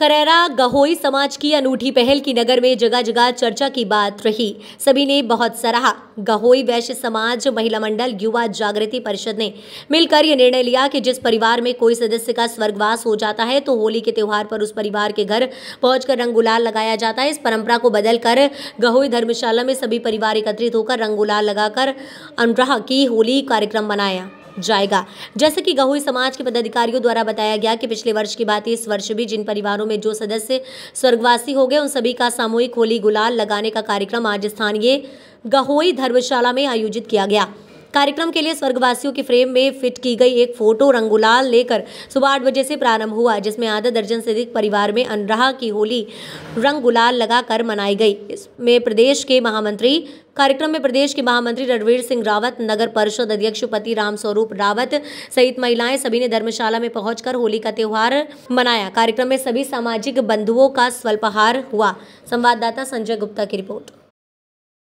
करेरा गहोई समाज की अनूठी पहल की नगर में जगह जगह चर्चा की बात रही सभी ने बहुत सराहा गहोई वैश्य समाज महिला मंडल युवा जागृति परिषद ने मिलकर यह निर्णय लिया कि जिस परिवार में कोई सदस्य का स्वर्गवास हो जाता है तो होली के त्यौहार पर उस परिवार के घर पहुंचकर रंग गुलाल लगाया जाता है इस परंपरा को बदलकर गहोई धर्मशाला में सभी परिवार एकत्रित होकर रंग गुलाल लगाकर अनुराह की होली कार्यक्रम मनाया जाएगा जैसे कि गहुई समाज के पदाधिकारियों द्वारा बताया गया कि पिछले वर्ष की बात इस वर्ष भी जिन परिवारों में जो सदस्य स्वर्गवासी हो गए उन सभी का सामूहिक होली गुलाल लगाने का कार्यक्रम आज स्थानीय गहोई धर्मशाला में आयोजित किया गया कार्यक्रम के लिए स्वर्गवासियों के फ्रेम में फिट की गई एक फोटो रंगुलाल लेकर सुबह आठ बजे से प्रारंभ हुआ जिसमें आधा दर्जन से अधिक परिवार में अनराह की होली रंग गुलाल लगाकर मनाई गई इसमें प्रदेश के महामंत्री कार्यक्रम में प्रदेश के महामंत्री रणवीर सिंह रावत नगर परिषद अध्यक्ष पति रामस्वरूप रावत सहित महिलाएं सभी ने धर्मशाला में पहुंचकर होली का त्यौहार मनाया कार्यक्रम में सभी सामाजिक बंधुओं का स्वल्पहार हुआ संवाददाता संजय गुप्ता की रिपोर्ट